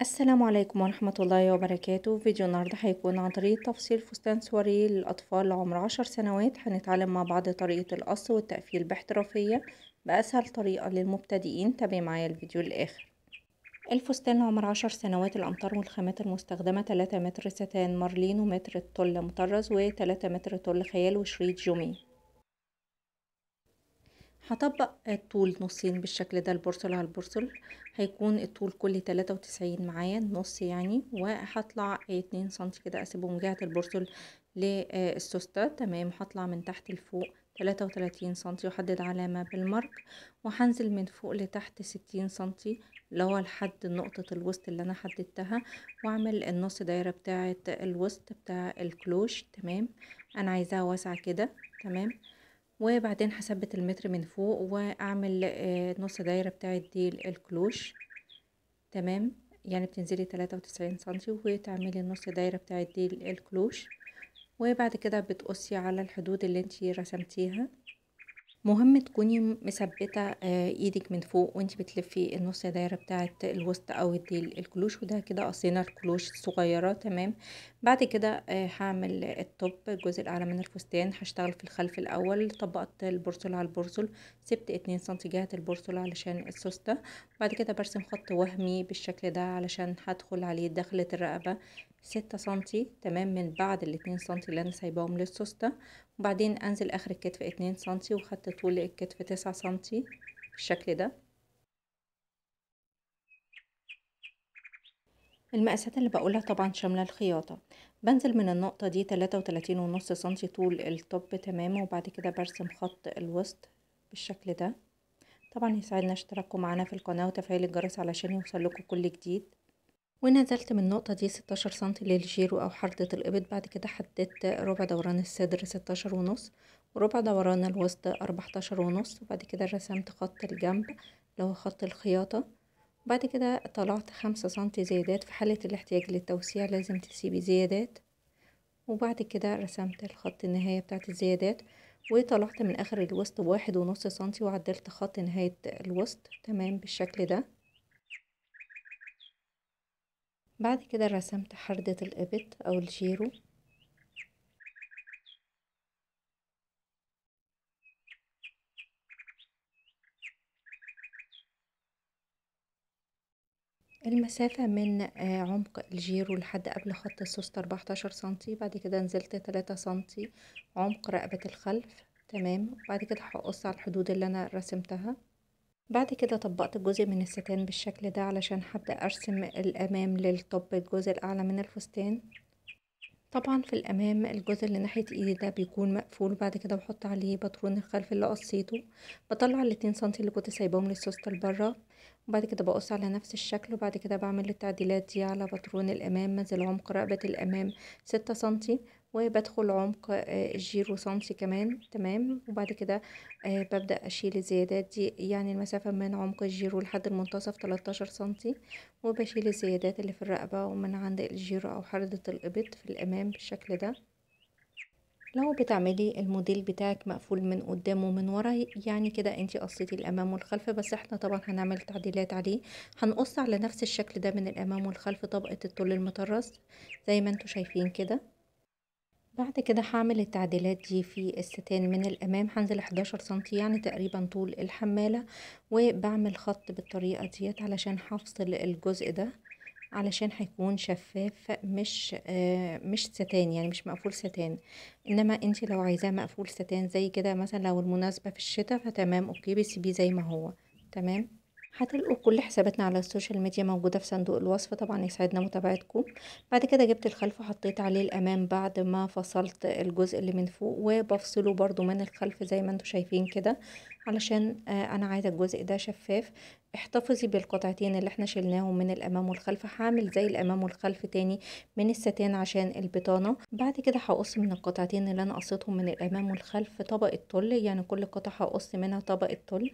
السلام عليكم ورحمة الله وبركاته فيديو النهاردة هيكون عن طريقة تفصيل فستان سواري للأطفال لعمر عشر سنوات هنتعلم مع بعض طريقة القص والتقفيل باحترافية بأسهل طريقة للمبتدئين تابع معايا الفيديو للآخر الفستان لعمر عشر سنوات الأمتار والخامات المستخدمة تلاتة متر ستان مارلين ومتر طول مطرز وتلاتة متر طول خيال وشريط جوميه هطبق الطول نصين بالشكل ده البرصل على البرصل هيكون الطول كل تلاتة وتسعين معايا النص يعني وهطلع اتنين سنتي كده اسيبهم جهة البرصل للسوستة تمام هطلع من تحت لفوق تلاتة وتلاتين سنتي واحدد علامة بالمارك وهنزل من فوق لتحت ستين سنتي اللي هو لحد نقطة الوسط اللي انا حددتها واعمل النص دايرة بتاعة الوسط بتاع الكلوش تمام انا عايزاها واسعة كده تمام وبعدين هثبت المتر من فوق واعمل آه، نص دايره بتاعت دي الكلوش تمام يعني بتنزلي تلاتة وتسعين سنتي وتعملي نص دايره بتاعت دي الكلوش وبعد كده بتقصي على الحدود اللي انتي رسمتيها مهم تكوني مثبتة آه، ايدك من فوق وانت بتلفي النص دايرة بتاعة الوسط او الديل الكلوش وده كده قصينا الكلوش الصغيرة تمام بعد كده آه، هعمل الطب الجزء الاعلى من الفستان هشتغل في الخلف الاول طبقت البرسل على البرسل سبت اتنين سنتي جهة البرسل علشان السوستة بعد كده برسم خط وهمي بالشكل ده علشان هدخل عليه دخلة الرقبة ستة سنتي تمام من بعد الاتنين سنتي اللي انا سايباهم للسوستة وبعدين انزل اخر الكتف اتنين سنتي وخدت طول الكتف تسعة سنتي بالشكل ده المقاسات اللي بقولها طبعا شاملة الخياطة بنزل من النقطة دي تلاتة وتلاتين ونص سنتي طول الطب تمام وبعد كده برسم خط الوسط بالشكل ده طبعا يسعدنا اشتراككم معنا في القناة وتفعيل الجرس علشان يوصل لكم كل جديد ونزلت من النقطة دي 16 سم للجيرو أو حردة الإبط بعد كده حددت ربع دوران الصدر 16 ونص وربع دوران الوسط 14 ونص وبعد كده رسمت خط الجنب اللي هو خط الخياطة بعد كده طلعت خمسة سم زيادات في حالة الاحتياج للتوسيع لازم تسيبي زيادات وبعد كده رسمت الخط النهاية بتاعت الزيادات وطلعت من آخر الوسط بواحد ونص سم وعدلت خط نهاية الوسط تمام بالشكل ده بعد كده رسمت حردة الإبط أو الجيرو المسافة من آه، عمق الجيرو لحد قبل خط السوست 14 سنتي بعد كده نزلت 3 سنتي عمق رقبة الخلف تمام بعد كده هقص على الحدود اللي أنا رسمتها بعد كده طبقت جزء من الستان بالشكل ده علشان هبدأ أرسم الأمام للطب الجزء الأعلى من الفستان طبعا في الأمام الجزء اللي ناحية إيدي ده بيكون مقفول بعد كده بحط عليه بطرون الخلف اللي قصيته بطلع الاتنين سنتي اللي كنت سايباهم للسوستة لبرة وبعد كده بقص على نفس الشكل وبعد كده بعمل التعديلات دي على بطرون الأمام منزل عمق رقبة الأمام ستة سنتي وبدخل عمق الجيرو آه، سنتي كمان تمام وبعد كده آه، ببدأ أشيل الزيادات دي يعني المسافة من عمق الجيرو لحد المنتصف 13 سنتي وبشيل الزيادات اللي في الرقبة ومن عند الجيرو أو حردة الإبط في الأمام بالشكل ده لو بتعملي الموديل بتاعك مقفول من قدام ومن ورا يعني كده انتي قصيتي الامام والخلف بس احنا طبعا هنعمل تعديلات عليه هنقص على نفس الشكل ده من الامام والخلف طبقة التل المطرز زي ما انتوا شايفين كده بعد كده هعمل التعديلات دي في الستان من الامام هنزل 11 سنتي يعني تقريبا طول الحمالة وبعمل خط بالطريقة ديت علشان هفصل الجزء ده علشان هيكون شفاف مش آه مش ستان يعني مش مقفول ستان انما انت لو عايزاه مقفول ستان زي كده مثلا لو المناسبة في الشتاء فتمام اوكي بسيبيه زي ما هو تمام هتلاقوا كل حساباتنا على السوشيال ميديا موجودة في صندوق الوصف طبعا يسعدنا متابعتكم بعد كده جبت الخلف وحطيت عليه الأمام بعد ما فصلت الجزء اللي من فوق وبفصله برضو من الخلف زي ما انتم شايفين كده علشان آه، أنا عايزة الجزء ده شفاف احتفظي بالقطعتين اللي احنا شلناهم من الامام والخلف هعمل زي الامام والخلف تاني من الستان عشان البطانة بعد كده هقص من القطعتين اللي انا قصيتهم من الامام والخلف طبقة تل يعني كل قطعة هقص منها طبقة تل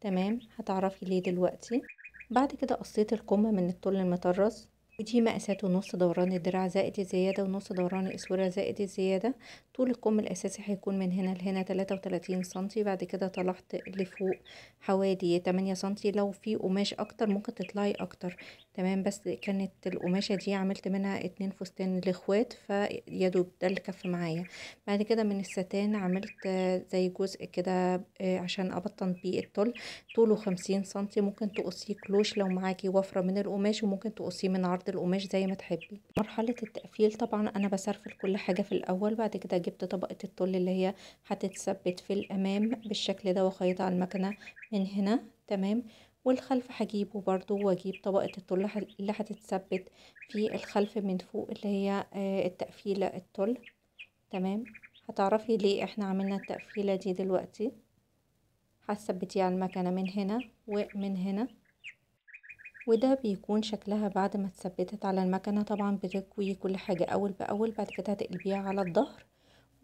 تمام هتعرفي ليه دلوقتي بعد كده قصيت الكم من الطول المطرز ودي مقاساته نص دوران الدراع زائد الزيادة ونص دوران الإسورة زائد الزيادة طول الكم الأساسي هيكون من هنا لهنا تلاتة وتلاتين سنتي بعد كده طلعت لفوق حوالي تمانية سنتي لو في قماش أكتر ممكن تطلعي أكتر تمام بس كانت القماشة دي عملت منها اتنين فستان الإخوات فيدوب ده اللي كف معايا بعد كده من الستان عملت زي جزء كده آه، عشان أبطن بيه الطول طوله خمسين سنتي ممكن تقصيه كلوش لو معاكي وفرة من القماش وممكن تقصيه من عرض القماش زي ما تحبي مرحلة التقفيل طبعا انا بسرفل كل حاجة في الاول بعد كده جبت طبقة الطل اللي هي هتتثبت في الامام بالشكل ده واخيطها على المكنة من هنا تمام والخلف هجيبه برضو واجيب طبقة الطل اللي هتتثبت في الخلف من فوق اللي هي آه، التقفيلة الطل تمام هتعرفي ليه احنا عملنا التقفيلة دي دلوقتي هتثبتيها على المكنة من هنا ومن هنا وده بيكون شكلها بعد ما اتثبتت على المكنة طبعا بتكوي كل حاجة أول بأول بعد كده هتقلبيها على الظهر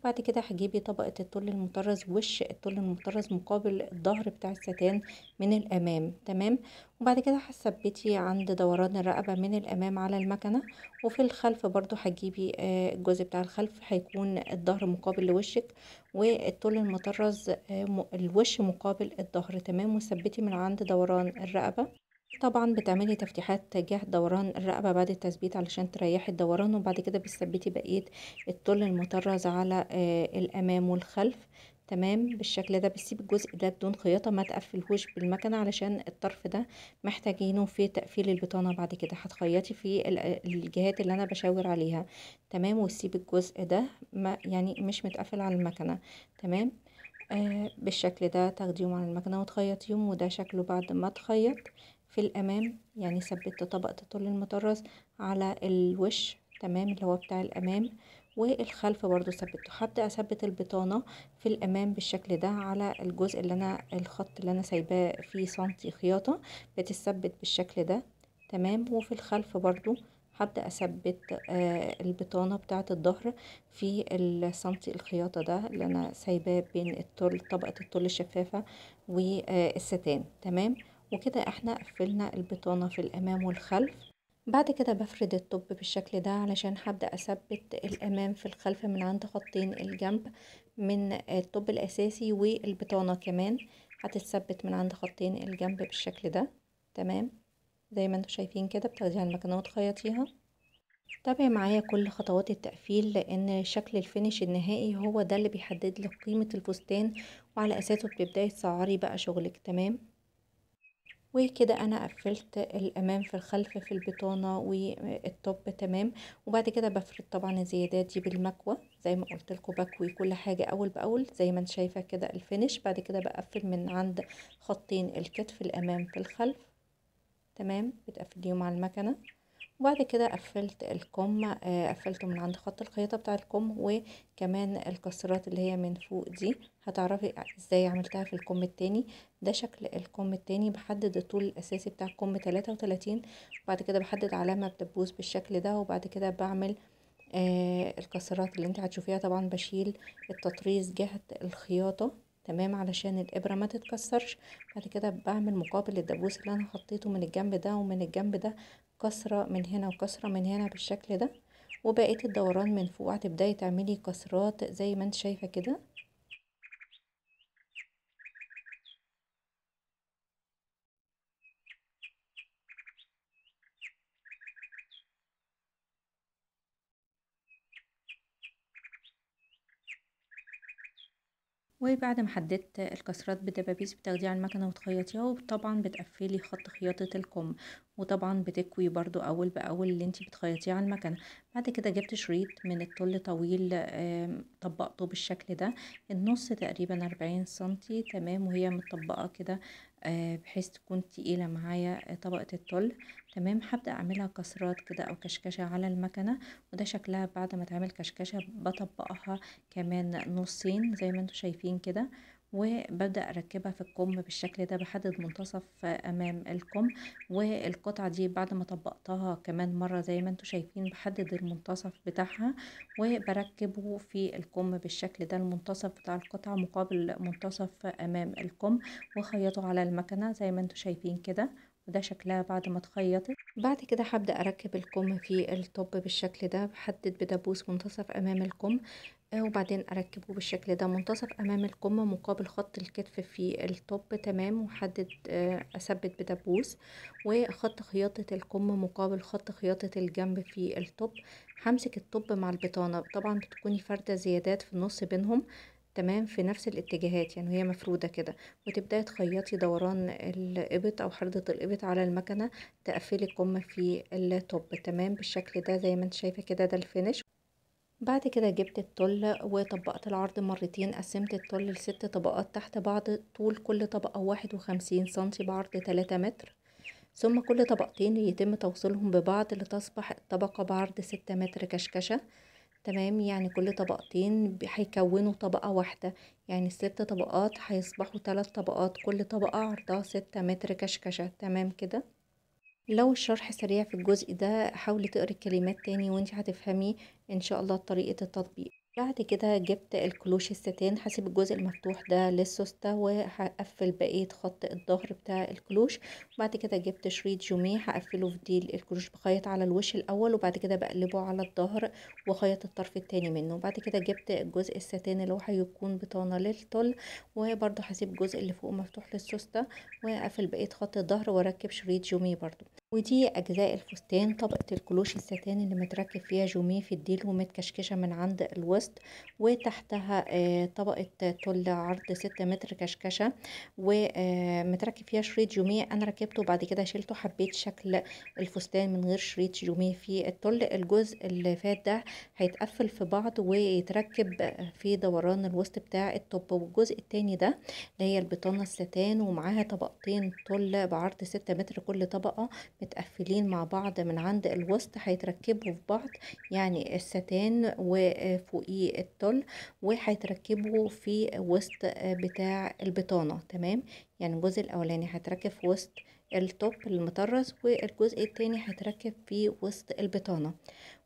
وبعد كده هجيبي طبقة التل المطرز وش التل المطرز مقابل الظهر بتاع الستان من الأمام تمام وبعد كده هتثبتي عند دوران الرقبة من الأمام على المكنة وفي الخلف برضو هتجيبي آه، الجزء بتاع الخلف هيكون الظهر مقابل لوشك والتل المطرز آه، الوش مقابل الظهر تمام وثبتي من عند دوران الرقبة طبعا بتعملي تفتيحات تجاه دوران الرقبة بعد التثبيت علشان تريحي الدوران وبعد كده بتثبتي بقية الطول المطرز على آه، الأمام والخلف تمام بالشكل ده بتسيب الجزء ده بدون خياطة ما تقفلهوش بالمكنة علشان الطرف ده محتاجينه في تقفيل البطانة بعد كده هتخيطي في آه، الجهات اللي انا بشاور عليها تمام وتسيب الجزء ده ما يعني مش متقفل على المكنة تمام آه بالشكل ده تاخديهم على المكنة وتخيطيهم وده شكله بعد ما تخيط في الأمام يعني ثبت طبقة طول المطرز على الوش تمام اللي هو بتاع الأمام والخلف برضو ثبته هبدأ أثبت البطانة في الأمام بالشكل ده على الجزء اللي أنا الخط اللي أنا سايباه فيه سنتي خياطة بتثبت بالشكل ده تمام وفي الخلف برضو هبدأ أثبت آه البطانة بتاعة الظهر في السنتي الخياطة ده اللي أنا سايباه بين الطول طبقة الطول الشفافة والستان تمام وكده احنا قفلنا البطانة في الامام والخلف بعد كده بفرد الطب بالشكل ده علشان هبدأ اثبت الامام في الخلف من عند خطين الجنب من الطب الاساسي والبطانة كمان هتتثبت من عند خطين الجنب بالشكل ده تمام زي ما انتم شايفين كده بتاخديها المكنة وتخيطيها تابعي معايا كل خطوات التقفيل لان شكل الفينش النهائي هو ده اللي بيحدد لك قيمة الفستان وعلى اساسه بتبداي تسعري بقى شغلك تمام وكده انا قفلت الامام في الخلف في البطانة والتوب تمام وبعد كده بفرد طبعا الزيادات دي بالمكوة زي ما قلت لكم بكوي كل حاجة اول باول زي ما انت شايفة كده الفينش بعد كده بقفل من عند خطين الكتف الامام في الخلف تمام بتقفليهم على المكنه وبعد كده قفلت الكم آه، قفلته من عند خط الخياطة بتاع الكم وكمان الكسرات اللي هي من فوق دي هتعرفي ازاي عملتها في الكم التاني ده شكل الكم التاني بحدد الطول الاساسي بتاع الكم 33 وبعد كده بحدد علامة بتبوس بالشكل ده وبعد كده بعمل آه الكسرات اللي انت هتشوفيها طبعا بشيل التطريز جهة الخياطة تمام علشان الابره ما تتكسرش بعد كده بعمل مقابل الدبوس اللي انا حطيته من الجنب ده ومن الجنب ده كسره من هنا وكسره من هنا بالشكل ده وبقيه الدوران من فوق هتبداي تعملي كسرات زي ما انت شايفه كده وبعد ما حددت الكسرات بالدبابيس بتاخديها على المكنة وتخيطيها وطبعا بتقفلي خط خياطة الكم وطبعا بتكوي برضو أول بأول اللي انتي بتخيطيه على المكنة بعد كده جبت شريط من الطول طويل طبقته بالشكل ده النص تقريبا أربعين سنتي تمام وهي متطبقة كده آه، بحيث تكون تقيلة معايا آه، طبقة التل تمام هبدأ اعملها كسرات كده او كشكشة على المكنة وده شكلها بعد ما تعمل كشكشة بطبقها كمان نصين زي ما انتوا شايفين كده وببدأ أركبها في الكم بالشكل ده بحدد منتصف أمام الكم والقطعة دي بعد ما طبقتها كمان مرة زي ما انتوا شايفين بحدد المنتصف بتاعها وبركبه في الكم بالشكل ده المنتصف بتاع القطعة مقابل منتصف أمام الكم وخيطه على المكنة زي ما انتوا شايفين كده وده شكلها بعد ما اتخيطت بعد كده هبدأ أركب الكم في الطب بالشكل ده بحدد بدبوس منتصف أمام الكم آه، وبعدين اركبه بالشكل ده منتصف امام القمة مقابل خط الكتف في التوب تمام وحدد آه، اثبت بدبوس وخط خياطة القمة مقابل خط خياطة الجنب في التوب همسك التوب مع البطانة طبعا بتكوني فردة زيادات في النص بينهم تمام في نفس الاتجاهات يعني هي مفرودة كده وتبدأي تخيطي دوران الإبط أو حردة الإبط على المكنة تقفلي الكم في التوب تمام بالشكل ده زي ما انت شايفة كده ده الفينش بعد كده جبت الطل وطبقت العرض مرتين قسمت الطل لست طبقات تحت بعض طول كل طبقة واحد وخمسين سنتي بعرض تلاتة متر ثم كل طبقتين يتم توصيلهم ببعض لتصبح الطبقة بعرض ستة متر كشكشة تمام يعني كل طبقتين هيكونوا طبقة واحدة يعني الست طبقات هيصبحوا تلات طبقات كل طبقة عرضها ستة متر كشكشة تمام كده لو الشرح سريع في الجزء ده حاولي تقري الكلمات تاني وانت هتفهمي ان شاء الله طريقة التطبيق بعد كده جبت الكلوش الستان هسيب الجزء المفتوح ده للسوستة وهقفل بقية خط الظهر بتاع الكلوش وبعد كده جبت شريط جوميه هقفله في ديل الكلوش بخيط على الوش الأول وبعد كده بقلبه على الظهر وخيط الطرف التاني منه وبعد كده جبت الجزء الستان اللي هو هيكون بطانة للطل وبرضه هسيب الجزء اللي فوق مفتوح للسوستة وهقفل بقية خط الظهر وأركب شريط جوميه برضه ودي أجزاء الفستان طبقة الكلوش الستان اللي متركب فيها جوميه في الديل ومتكشكشة من عند الوسط وتحتها آه، طبقة تل عرض ستة متر كشكشة ومتركب آه، فيها شريط جوميه أنا ركبته بعد كده شلته حبيت شكل الفستان من غير شريط جوميه في التل الجزء اللي فات ده هيتقفل في بعض ويتركب في دوران الوسط بتاع الطب والجزء التاني ده اللي هي البطانة الستان ومعاها طبقتين تل بعرض ستة متر كل طبقة متقفلين مع بعض من عند الوسط هيتركبوا في بعض يعني الستان وفوقيه الطل وهيتركبوا في وسط بتاع البطانة تمام يعني الجزء الاولاني هيتركب في وسط التوب المطرز والجزء التاني هيتركب في وسط البطانة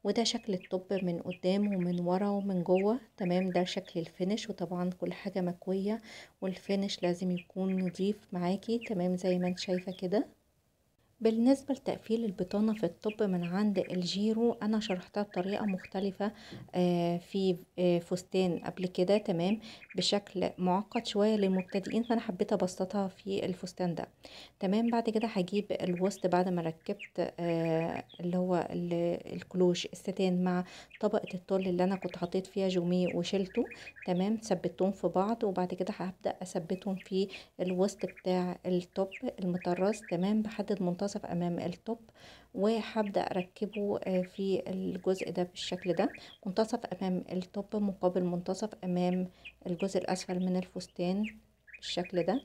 وده شكل التوب من قدام ومن ورا ومن جوه تمام ده شكل الفينش وطبعا كل حاجة مكوية والفينش لازم يكون نضيف معاكي تمام زي ما انت شايفة كده بالنسبة لتقفيل البطانة في الطب من عند الجيرو أنا شرحتها بطريقة مختلفة آه، في آه، فستان قبل كده تمام بشكل معقد شوية للمبتدئين فأنا حبيت أبسطها في الفستان ده تمام بعد كده هجيب الوسط بعد ما ركبت آه، اللي هو الكلوش الستان مع طبقة الطل اللي أنا كنت حطيت فيها جوميه وشلته تمام ثبتهم في بعض وبعد كده هبدأ أثبتهم في الوسط بتاع الطب المطرز تمام بحدد منتصف منتصف امام التوب وهبدأ اركبه آه، في الجزء ده بالشكل ده منتصف امام التوب مقابل منتصف امام الجزء الاسفل من الفستان بالشكل ده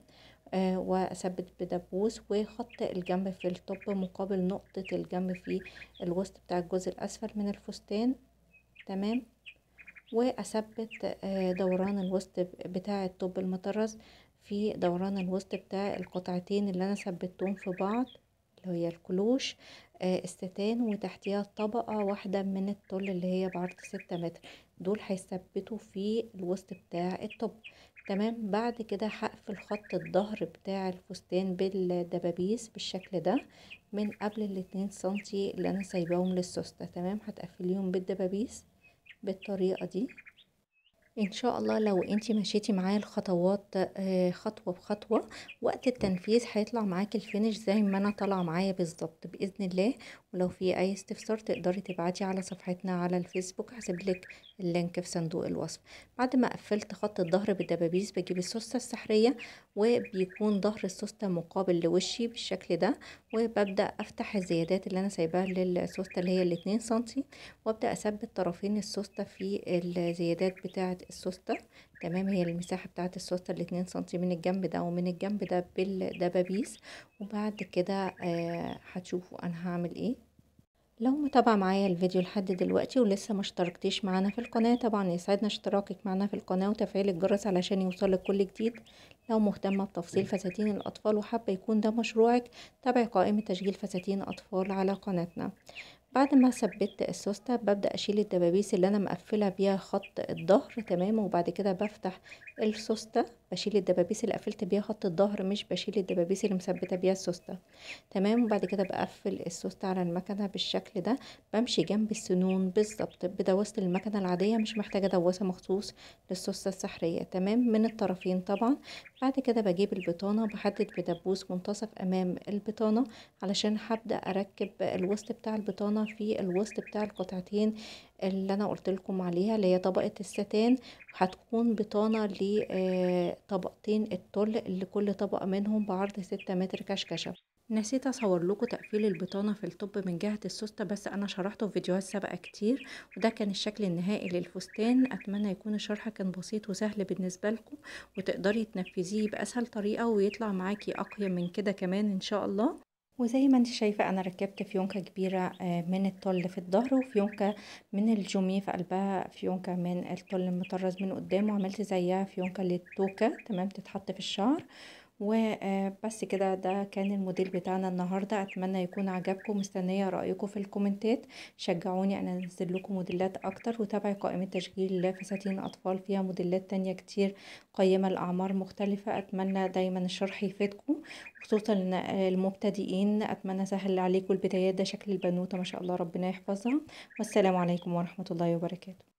آه، واثبت بدبوس وخط الجنب في التوب مقابل نقطة الجنب في الوسط بتاع الجزء الاسفل من الفستان تمام واثبت آه، دوران الوسط بتاع التوب المطرز في دوران الوسط بتاع القطعتين اللي انا ثبتهم في بعض اللي هي الكلوش الستان آه، وتحتيها طبقة واحدة من الطول اللي هي بعرض ستة متر دول هيثبتوا في الوسط بتاع الطب تمام بعد كده هقفل خط الظهر بتاع الفستان بالدبابيس بالشكل ده من قبل الاتنين سنتي اللي انا سايباهم للسوستة تمام هتقفليهم بالدبابيس بالطريقة دي ان شاء الله لو انت مشيتي معايا الخطوات آه، خطوه بخطوه وقت التنفيذ هيطلع معاكي الفينش زي ما انا طالعه معايا بالظبط باذن الله ولو في اي استفسار تقدري تبعتي على صفحتنا على الفيسبوك هسيب لك اللينك في صندوق الوصف بعد ما قفلت خط الظهر بالدبابيس بجيب السوسته السحريه وبيكون ظهر السوستة مقابل لوشي بالشكل ده وببدأ أفتح الزيادات اللي أنا سايباها للسوستة اللي هي الاتنين سنتي وأبدأ أثبت طرفين السوستة في الزيادات بتاعة السوستة تمام هي المساحة بتاعة السوستة الاتنين سنتي من الجنب ده ومن الجنب ده بالدبابيس وبعد كده آه، هتشوفوا أنا هعمل ايه لو متابعة معايا الفيديو لحد دلوقتي ولسه ما اشتركتيش معانا في القناة طبعا يسعدنا اشتراكك معانا في القناة وتفعيل الجرس علشان يوصلك كل جديد لو مهتمة بتفصيل فساتين الأطفال وحابة يكون ده مشروعك تابعي قائمة تشغيل فساتين أطفال على قناتنا بعد ما ثبت السوستة ببدأ أشيل الدبابيس اللي أنا مقفلة بيها خط الظهر تمام وبعد كده بفتح السوستة بشيل الدبابيس اللي قفلت بيها خط الظهر مش بشيل الدبابيس اللي مثبته بيها السوسته تمام وبعد كده بقفل السوسته على المكنه بالشكل ده بمشي جنب السنون بالظبط بدواسه المكنه العاديه مش محتاجه دواسه مخصوص للسوسته السحريه تمام من الطرفين طبعا بعد كده بجيب البطانه بحدد بدبوس منتصف امام البطانه علشان هبدا اركب الوسط بتاع البطانه في الوسط بتاع القطعتين اللي انا قلت لكم عليها اللي هي طبقه الستان هتكون بطانه لطبقتين آه، الطل اللي كل طبقه منهم بعرض 6 متر كشكشه نسيت اصور لكم تقفيل البطانه في الطب من جهه السوسته بس انا شرحته في فيديوهات سابقه كتير وده كان الشكل النهائي للفستان اتمنى يكون الشرح كان بسيط وسهل بالنسبه لكم وتقدري تنفذيه باسهل طريقه ويطلع معاكي اقيم من كده كمان ان شاء الله وزي ما انت شايفة انا ركبت فيونكة كبيرة آه، من الطل في الظهر وفيونكة من الجومي في قلبها فيونكة من الطل المطرز من قدام وعملت زيها فيونكة للتوكة تمام تتحط في الشعر وبس آه، كده ده كان الموديل بتاعنا النهاردة أتمنى يكون عجبكم مستنية رأيكم في الكومنتات شجعوني أنا أنزل لكم موديلات أكتر وتابعي قائمة تشغيل فساتين أطفال فيها موديلات تانية كتير قيمة لأعمار مختلفة أتمنى دايما الشرح يفيدكم خصوصا آه، المبتدئين أتمنى سهل عليكم البدايات ده شكل البنوتة ما شاء الله ربنا يحفظها والسلام عليكم ورحمة الله وبركاته